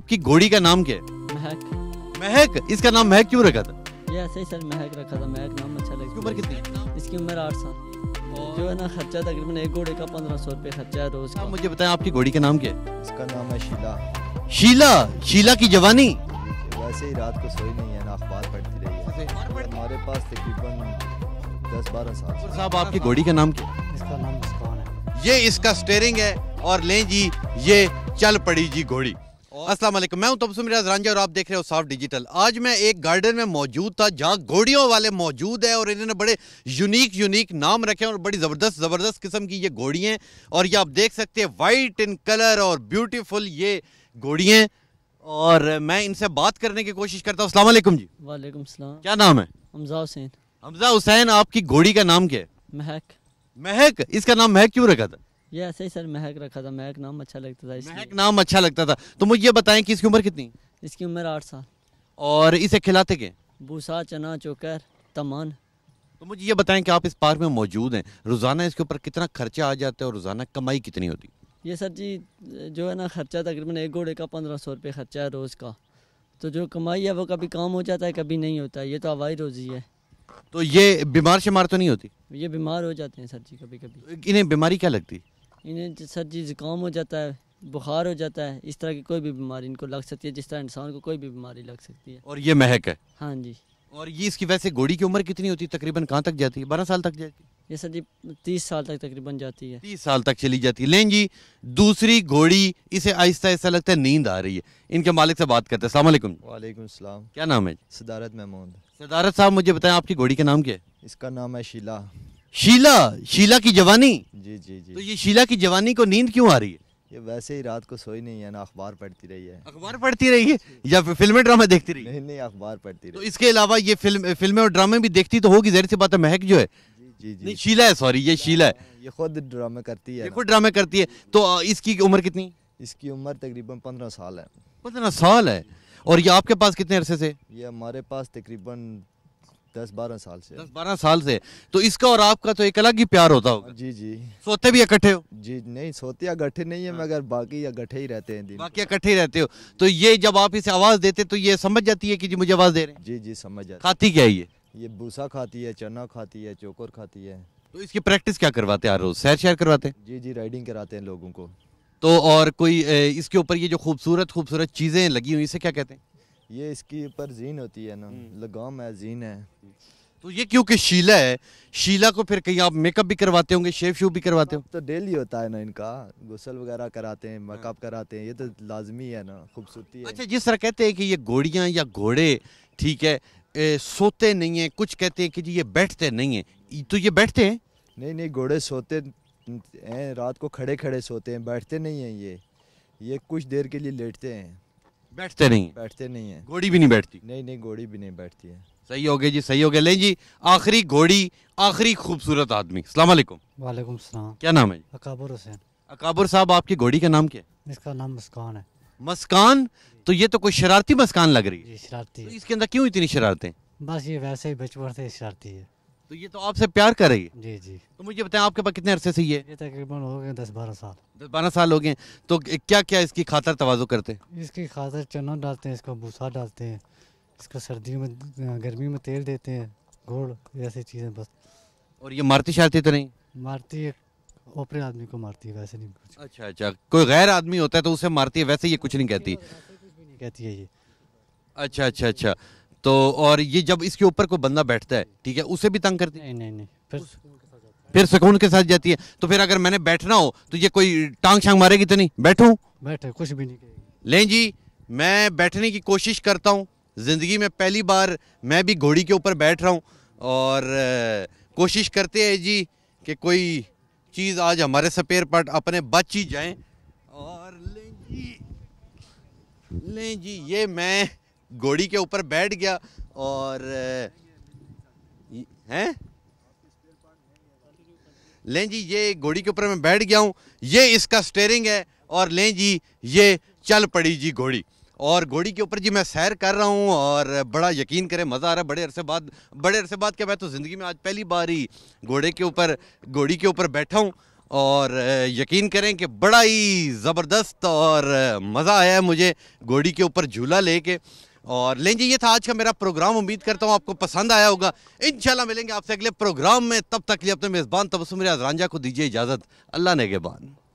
आपकी घोड़ी का नाम क्या है महक महक इसका नाम महक क्यों रखा था ये ऐसे ही सर महक रखा था महक नाम अच्छा लगता उम्र कितनी इसकी उम्र आठ साल जो है ना खर्चा तकरीबन एक घोड़े का पंद्रह सौ रुपए खर्चा है रोज तो का मुझे बताएं आपकी घोड़ी का नाम क्या है इसका नाम है शीला शीला शीला की जवानी वैसे ही रात को सोई नहीं है ना अखबार पढ़ती रही है हमारे पास तकरीबन दस बारह साल साहब आपकी घोड़ी का नाम क्या इसका नाम मुस्कान है ये इसका स्टेयरिंग है और ले जी ये चल पड़ी जी घोड़ी असला मैं हूं तबसुम रियाज रांझा और आप देख रहे हो साफ डिजिटल आज मैं एक गार्डन में मौजूद था जहां घोड़ियों वाले मौजूद है और इन्होंने बड़े यूनिक यूनिक नाम रखे और बड़ी ज़बरदस्त ज़बरदस्त किस्म की ये घोड़ी हैं और ये आप देख सकते हैं वाइट इन कलर और ब्यूटीफुल ये घोड़ी हैं और मैं इनसे बात करने की कोशिश करता हूँ असलम जी वाले क्या नाम है हमजा हुसैन हमजा हुसैन आपकी घोड़ी का नाम क्या है महक महक इसका नाम महक क्यों रखा था ये ऐसे ही सर महक रखा था महक नाम अच्छा लगता था महक नाम अच्छा लगता था तो मुझे ये बताएं कि इसकी उम्र कितनी इसकी उम्र आठ साल और इसे खिलाते के भूसा चना चोकर तमान तो मुझे ये बताएं कि आप इस पार्क में मौजूद हैं रोज़ाना इसके ऊपर कितना खर्चा आ जाता है और रोज़ाना कमाई कितनी होती ये सर जी जो है ना खर्चा तकरीबन एक घोड़े का पंद्रह सौ रुपये खर्चा है रोज़ का तो जो कमाई है वो कभी काम हो जाता है कभी नहीं होता है ये तो हवाई रोज़ी है तो ये बीमार शिमार तो नहीं होती ये बीमार हो जाते हैं सर जी कभी कभी इन्हें बीमारी क्या लगती है इन्हें सर जी ज़ुकाम हो जाता है बुखार हो जाता है इस तरह की कोई भी बीमारी इनको लग सकती है जिस तरह इंसान को कोई भी बीमारी लग सकती है और ये महक है हाँ जी और ये इसकी वैसे घोड़ी की उम्र कितनी होती है तकरीबन कहाँ तक जाती है बारह साल तक जाती है ये सर जी तीस साल तक तकरीबन जाती है तीस साल तक चली जाती है लें जी दूसरी घोड़ी इसे आहिस्ता आहिस्ता लगता है नींद आ रही है इनके मालिक से बात करते हैं वालेकुम वालेकुम सलाम क्या नाम है सिदारत महमूद सदारत साहब मुझे बताएं आपकी घोड़ी का नाम क्या है इसका नाम है शीला शीला शीला की जवानी जी जी जी तो ये शीला की जवानी को नींद क्यों आ रही है ये वैसे ही रात को सोई नहीं है ना अखबार पढ़ती रही है अखबार पढ़ती रही है या फिर फिल्में ड्रामे देखती रही है? नहीं नहीं अखबार पढ़ती तो रही तो इसके अलावा ये फिल्म फिल्में और ड्रामे भी देखती तो होगी जहर सी बात है महक जो है जी जी नहीं शीला है सॉरी ये शीला है हाँ, ये खुद ड्रामे करती है खुद ड्रामे करती है तो इसकी उम्र कितनी इसकी उम्र तकरीबन पंद्रह साल है पंद्रह साल है और ये आपके पास कितने अरसे से ये हमारे पास तकरीबन दस बारह साल से दस बारह साल से तो इसका और आपका तो एक अलग ही प्यार होता होगा जी जी सोते भी इकट्ठे हो जी नहीं सोते इकट्ठे नहीं है हाँ। मगर बाकी इकट्ठे ही रहते हैं बाकी इकट्ठे ही रहते हो तो ये जब आप इसे आवाज़ देते तो ये समझ जाती है की जी मुझे आवाज़ दे रहे हैं जी जी समझ जाती खाती क्या ये ये भूसा खाती है चना खाती है चोकर खाती है तो इसकी प्रैक्टिस क्या करवाते हैं रोज़ सैर शैर करवाते हैं जी जी राइडिंग कराते हैं लोगों को तो और कोई इसके ऊपर ये जो खूबसूरत खूबसूरत चीज़ें लगी हुई इसे क्या कहते हैं ये इसकी ऊपर जीन होती है ना हम्म। लगाम है जीन है तो ये क्योंकि शीला है शीला को फिर कहीं आप मेकअप भी करवाते होंगे शेव शेव भी करवाते हो हाँ, तो डेली होता है ना इनका गुसल वगैरह कराते हैं मेकअप हाँ। कराते हैं ये तो लाजमी है ना खूबसूरती है अच्छा जिस तरह कहते हैं कि ये घोड़ियाँ या घोड़े ठीक है ए, सोते नहीं है कुछ कहते हैं कि जी ये बैठते नहीं हैं तो ये बैठते हैं नहीं नहीं घोड़े सोते हैं रात को खड़े खड़े सोते हैं बैठते नहीं हैं ये ये कुछ देर के लिए लेटते हैं बैठते नहीं बैठते नहीं है घोड़ी भी नहीं बैठती नहीं नहीं घोड़ी भी नहीं बैठती है सही हो गया जी सही हो गया लें जी आखिरी घोड़ी आखिरी खूबसूरत आदमी सलाम वालेकुम वालेकुम सलाम क्या नाम है अकाबर हुसैन अकाबर साहब आपकी घोड़ी का नाम क्या है इसका नाम मुस्कान है मस्कान तो ये तो कोई शरारती मस्कान लग रही है शरारती तो इसके अंदर क्यों इतनी शरारतें बस ये वैसे ही बचपन से शरारती है तो ये तो आपसे प्यार कर रही है जी जी तो मुझे बताएं आपके पास कितने अरसे से ये ये तो तकरीबन हो गए दस बारह साल दस बारह साल हो गए तो क्या क्या इसकी खातर तोज़ो करते हैं इसकी खातर चना डालते हैं इसको भूसा डालते हैं इसको सर्दियों में गर्मी में तेल देते हैं गुड़ ऐसी चीज़ें बस और ये मारती शारती तो नहीं मारती है ओपरे आदमी को मारती है वैसे नहीं कुछ अच्छा अच्छा कोई गैर आदमी होता है तो उसे मारती है वैसे ये कुछ नहीं कहती कहती है ये अच्छा अच्छा अच्छा तो और ये जब इसके ऊपर कोई बंदा बैठता है ठीक है उसे भी तंग करती है नहीं नहीं फिर फिर सुकून के साथ जाती है तो फिर अगर मैंने बैठना हो तो ये कोई टांग शांग मारेगी तो नहीं बैठू बैठे कुछ भी नहीं ले जी मैं बैठने की कोशिश करता हूँ ज़िंदगी में पहली बार मैं भी घोड़ी के ऊपर बैठ रहा हूँ और कोशिश करते हैं जी कि कोई चीज़ आज हमारे सपेर पट अपने बच ही जाए और लें जी लें जी ये मैं घोड़ी के ऊपर बैठ गया और हैं लें जी ये घोड़ी के ऊपर मैं बैठ गया हूँ ये इसका स्टेयरिंग है और लें जी ये चल पड़ी जी घोड़ी और घोड़ी के ऊपर जी मैं सैर कर रहा हूँ और बड़ा यकीन करें मज़ा आ रहा है बड़े अरसे बाद बड़े अरसे बाद क्या मैं तो ज़िंदगी में आज पहली बार ही घोड़े के ऊपर घोड़ी के ऊपर बैठा हूँ और यकीन करें कि बड़ा ही ज़बरदस्त और मज़ा आया है मुझे घोड़ी के ऊपर झूला लेके और लेंगे ये था आज का मेरा प्रोग्राम उम्मीद करता हूँ आपको पसंद आया होगा इन मिलेंगे आपसे अगले प्रोग्राम में तब तक लिए अपने मेज़बान तबसुम रांझा को दीजिए इजाज़त अल्लाह नेगेबान